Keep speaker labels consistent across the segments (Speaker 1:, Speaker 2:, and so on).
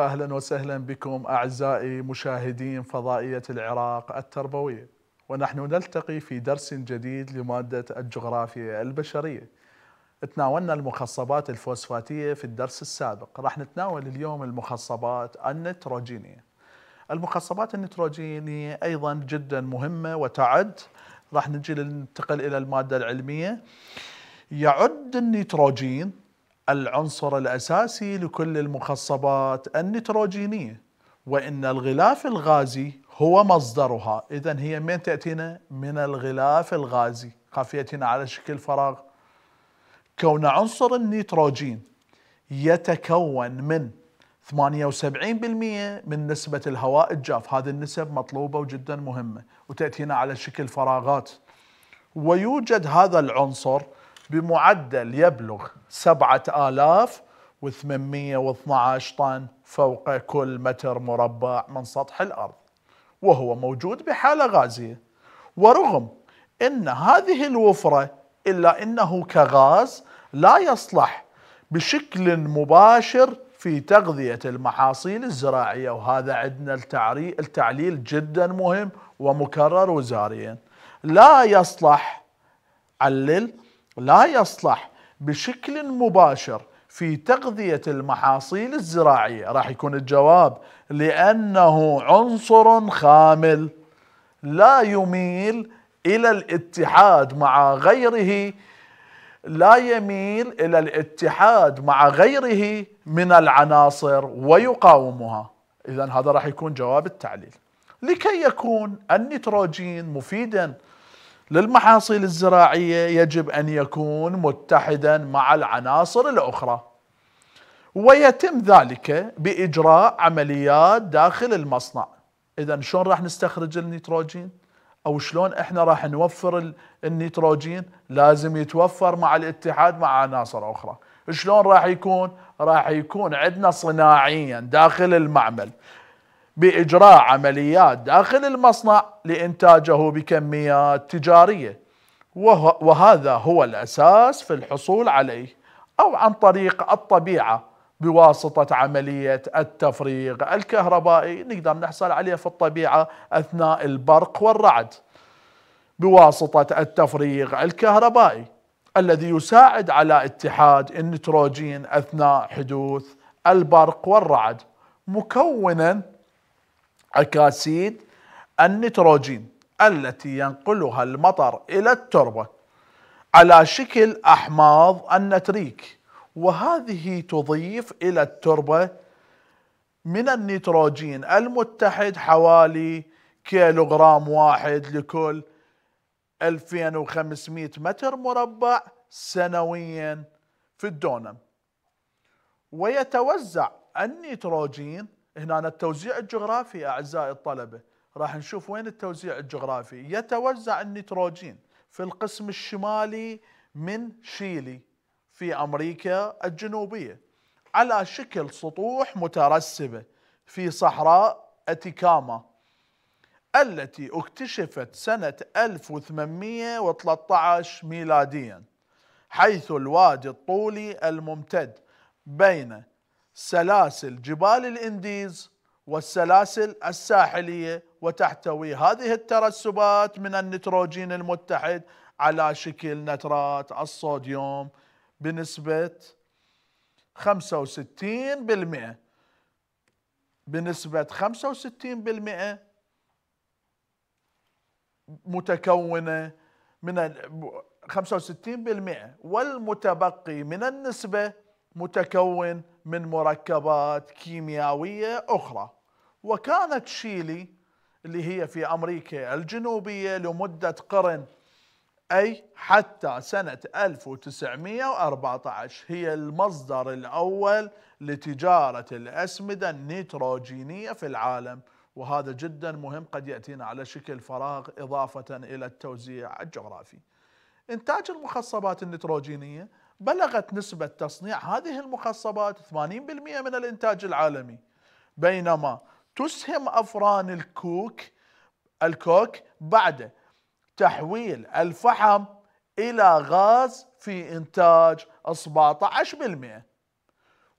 Speaker 1: يا اهلا وسهلا بكم اعزائي مشاهدين فضائيه العراق التربويه ونحن نلتقي في درس جديد لماده الجغرافيا البشريه. تناولنا المخصبات الفوسفاتيه في الدرس السابق، راح نتناول اليوم المخصبات النيتروجينيه. المخصبات النيتروجينيه ايضا جدا مهمه وتعد راح نجي ننتقل الى الماده العلميه. يعد النيتروجين العنصر الأساسي لكل المخصبات النيتروجينية وإن الغلاف الغازي هو مصدرها إذا هي من تأتينا من الغلاف الغازي قافيتنا على شكل فراغ كون عنصر النيتروجين يتكون من 78% من نسبة الهواء الجاف هذه النسب مطلوبة وجدا مهمة وتأتينا على شكل فراغات ويوجد هذا العنصر بمعدل يبلغ 7812 طن فوق كل متر مربع من سطح الأرض وهو موجود بحالة غازية ورغم أن هذه الوفرة إلا أنه كغاز لا يصلح بشكل مباشر في تغذية المحاصيل الزراعية وهذا عندنا التعليل جدا مهم ومكرر وزاريا لا يصلح علل لا يصلح بشكل مباشر في تغذية المحاصيل الزراعية راح يكون الجواب لأنه عنصر خامل لا يميل إلى الاتحاد مع غيره لا يميل إلى الاتحاد مع غيره من العناصر ويقاومها إذا هذا راح يكون جواب التعليل لكي يكون النيتروجين مفيدا للمحاصيل الزراعيه يجب ان يكون متحدا مع العناصر الاخرى ويتم ذلك باجراء عمليات داخل المصنع اذا شلون راح نستخرج النيتروجين او شلون احنا راح نوفر النيتروجين لازم يتوفر مع الاتحاد مع عناصر اخرى شلون راح يكون راح يكون عندنا صناعيا داخل المعمل باجراء عمليات داخل المصنع لانتاجه بكميات تجاريه وهذا هو الاساس في الحصول عليه او عن طريق الطبيعه بواسطه عمليه التفريغ الكهربائي نقدر نحصل عليه في الطبيعه اثناء البرق والرعد بواسطه التفريغ الكهربائي الذي يساعد على اتحاد النيتروجين اثناء حدوث البرق والرعد مكونا أكاسيد النيتروجين التي ينقلها المطر إلى التربة على شكل أحماض النتريك وهذه تضيف إلى التربة من النيتروجين المتحد حوالي كيلوغرام واحد لكل 2500 متر مربع سنويا في الدونم ويتوزع النيتروجين هنا التوزيع الجغرافي أعزائي الطلبة راح نشوف وين التوزيع الجغرافي يتوزع النيتروجين في القسم الشمالي من شيلي في أمريكا الجنوبية على شكل سطوح مترسبة في صحراء أتيكاما التي اكتشفت سنة 1813 ميلاديا حيث الوادي الطولي الممتد بين سلاسل جبال الانديز والسلاسل الساحليه وتحتوي هذه الترسبات من النيتروجين المتحد على شكل نترات الصوديوم بنسبه 65% بنسبه 65% متكونه من 65% والمتبقي من النسبه متكون من مركبات كيميائية أخرى وكانت شيلي اللي هي في أمريكا الجنوبية لمدة قرن أي حتى سنة 1914 هي المصدر الأول لتجارة الأسمدة النيتروجينية في العالم وهذا جدا مهم قد يأتينا على شكل فراغ إضافة إلى التوزيع الجغرافي إنتاج المخصبات النيتروجينية بلغت نسبة تصنيع هذه المخصبات 80% من الإنتاج العالمي بينما تسهم أفران الكوك الكوك بعد تحويل الفحم إلى غاز في إنتاج 17%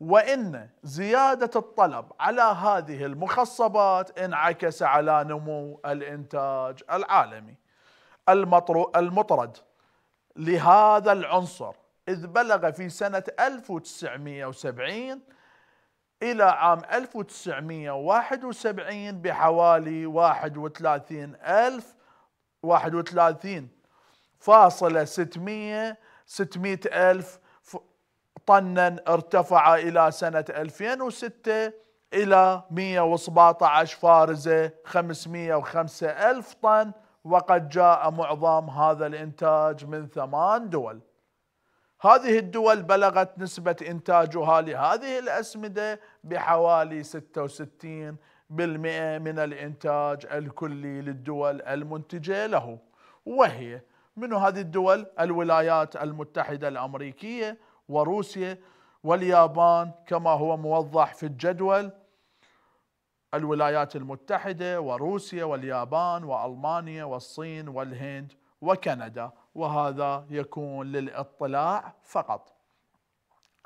Speaker 1: وإن زيادة الطلب على هذه المخصبات انعكس على نمو الإنتاج العالمي المطرد لهذا العنصر إذ بلغ في سنة 1970 إلى عام 1971 بحوالي 31 ألف 31 فاصلة 600 600 ألف طنا ارتفع إلى سنة 2006 إلى 117 فارزة 505 ألف طن وقد جاء معظم هذا الإنتاج من ثمان دول هذه الدول بلغت نسبة إنتاجها لهذه الأسمدة بحوالي 66% من الإنتاج الكلي للدول المنتجة له وهي من هذه الدول الولايات المتحدة الأمريكية وروسيا واليابان كما هو موضح في الجدول الولايات المتحدة وروسيا واليابان وألمانيا والصين والهند وكندا وهذا يكون للاطلاع فقط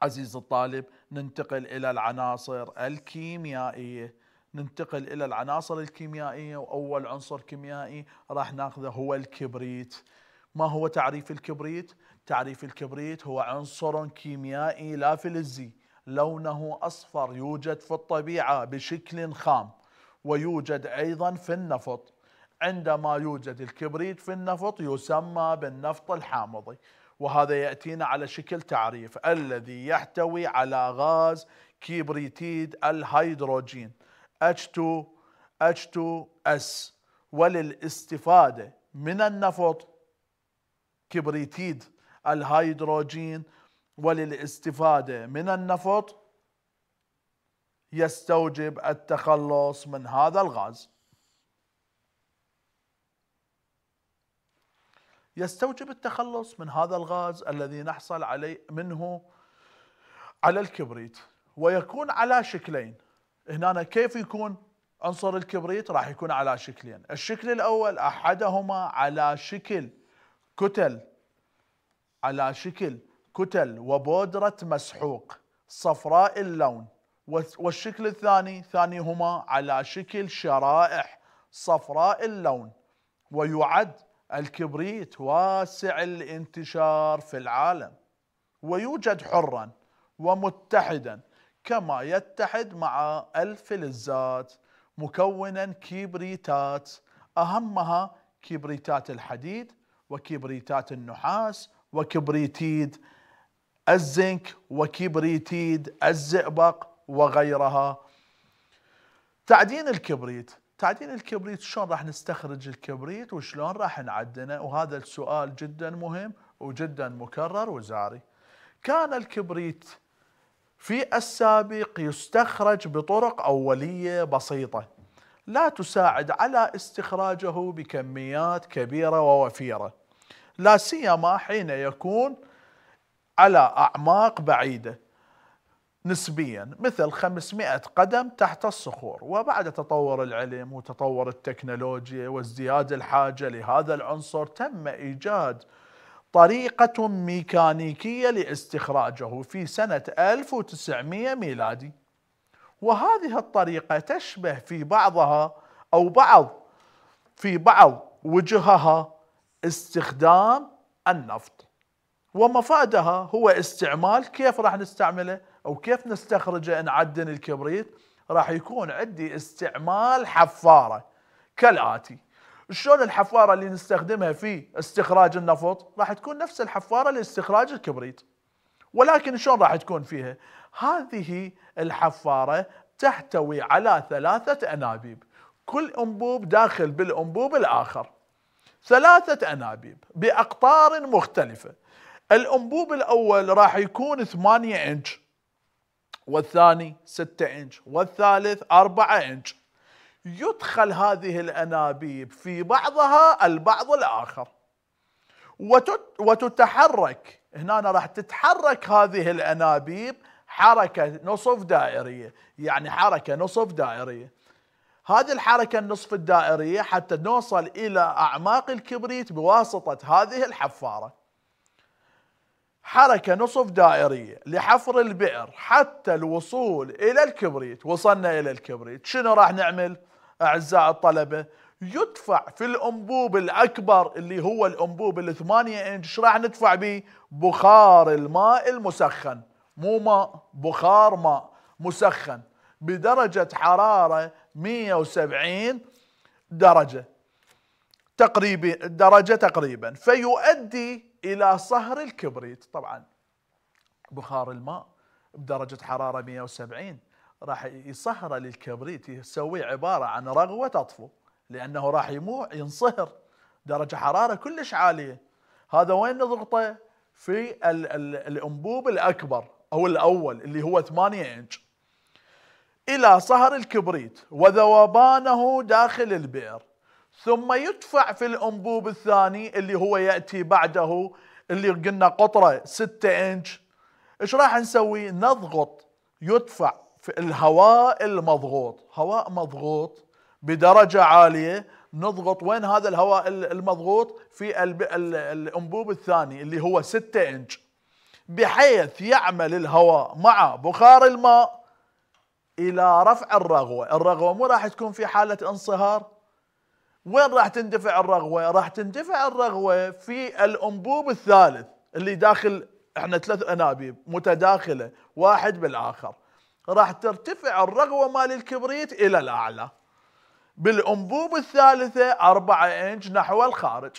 Speaker 1: عزيز الطالب ننتقل إلى العناصر الكيميائية ننتقل إلى العناصر الكيميائية وأول عنصر كيميائي راح ناخذه هو الكبريت ما هو تعريف الكبريت؟ تعريف الكبريت هو عنصر كيميائي لا فلزي لونه أصفر يوجد في الطبيعة بشكل خام ويوجد أيضا في النفط عندما يوجد الكبريت في النفط يسمى بالنفط الحامضي وهذا يأتينا على شكل تعريف الذي يحتوي على غاز كبريتيد الهيدروجين H2 H2S وللاستفادة من النفط كبريتيد الهيدروجين وللاستفادة من النفط يستوجب التخلص من هذا الغاز يستوجب التخلص من هذا الغاز الذي نحصل عليه منه على الكبريت ويكون على شكلين هنا كيف يكون عنصر الكبريت راح يكون على شكلين الشكل الأول أحدهما على شكل كتل على شكل كتل وبودرة مسحوق صفراء اللون والشكل الثاني ثانيهما على شكل شرائح صفراء اللون ويعد الكبريت واسع الانتشار في العالم ويوجد حرا ومتحدا كما يتحد مع الفلزات مكونا كبريتات أهمها كبريتات الحديد وكبريتات النحاس وكبريتيد الزنك وكبريتيد الزئبق وغيرها تعدين الكبريت تعدين الكبريت شلون راح نستخرج الكبريت وشلون راح نعدنه وهذا السؤال جدا مهم وجدا مكرر وزاري كان الكبريت في السابق يستخرج بطرق أولية بسيطة لا تساعد على استخراجه بكميات كبيرة ووفيرة لا سيما حين يكون على أعماق بعيدة نسبيا مثل 500 قدم تحت الصخور وبعد تطور العلم وتطور التكنولوجيا وازدياد الحاجة لهذا العنصر تم إيجاد طريقة ميكانيكية لاستخراجه في سنة 1900 ميلادي وهذه الطريقة تشبه في بعضها أو بعض في بعض وجهها استخدام النفط ومفادها هو استعمال كيف راح نستعمله او كيف نستخرجه نعدن الكبريت راح يكون عندي استعمال حفاره كالاتي شلون الحفاره اللي نستخدمها في استخراج النفط راح تكون نفس الحفاره لاستخراج الكبريت ولكن شلون راح تكون فيها هذه الحفاره تحتوي على ثلاثه انابيب كل انبوب داخل بالانبوب الاخر ثلاثه انابيب باقطار مختلفه الانبوب الاول راح يكون 8 انش والثاني 6 انش والثالث 4 انش يدخل هذه الانابيب في بعضها البعض الاخر وتتحرك هنا راح تتحرك هذه الانابيب حركه نصف دائريه يعني حركه نصف دائريه هذه الحركه النصف الدائريه حتى نوصل الى اعماق الكبريت بواسطه هذه الحفاره حركة نصف دائرية لحفر البئر حتى الوصول إلى الكبريت وصلنا إلى الكبريت شنو راح نعمل أعزائي الطلبة يدفع في الأنبوب الأكبر اللي هو الأنبوب الثمانية إنش راح ندفع به بخار الماء المسخن مو ماء بخار ماء مسخن بدرجة حرارة 170 درجة تقريبا درجة تقريبا فيؤدي الى صهر الكبريت طبعا بخار الماء بدرجه حراره 170 راح يصهر للكبريت يسويه عباره عن رغوه تطفو لانه راح يمو ينصهر درجه حراره كلش عاليه هذا وين نضغطه؟ في الـ الـ الانبوب الاكبر او الاول اللي هو 8 انش الى صهر الكبريت وذوبانه داخل البئر ثم يدفع في الأنبوب الثاني اللي هو يأتي بعده اللي قلنا قطرة 6 إنش إيش راح نسوي نضغط يدفع في الهواء المضغوط هواء مضغوط بدرجة عالية نضغط وين هذا الهواء المضغوط في الأنبوب الثاني اللي هو 6 إنش بحيث يعمل الهواء مع بخار الماء إلى رفع الرغوة الرغوة مو راح تكون في حالة انصهار وين راح تندفع الرغوه؟ راح تندفع الرغوه في الانبوب الثالث اللي داخل احنا ثلاث انابيب متداخله واحد بالاخر راح ترتفع الرغوه مال الكبريت الى الاعلى بالانبوب الثالثه 4 انش نحو الخارج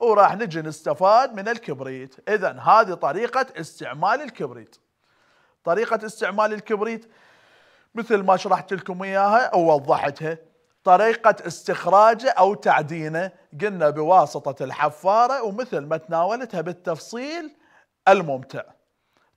Speaker 1: وراح نجي نستفاد من الكبريت اذا هذه طريقه استعمال الكبريت طريقه استعمال الكبريت مثل ما شرحت لكم اياها ووضحتها طريقة استخراجه أو تعدينه قلنا بواسطة الحفارة ومثل ما تناولتها بالتفصيل الممتع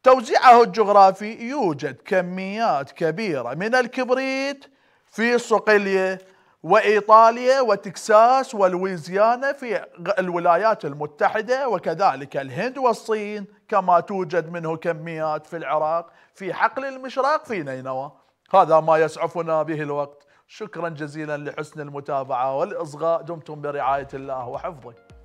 Speaker 1: توزيعه الجغرافي يوجد كميات كبيرة من الكبريت في صقلية وإيطاليا وتكساس ولويزيانا في الولايات المتحدة وكذلك الهند والصين كما توجد منه كميات في العراق في حقل المشراق في نينوى هذا ما يسعفنا به الوقت شكرا جزيلا لحسن المتابعة والإصغاء دمتم برعاية الله وحفظه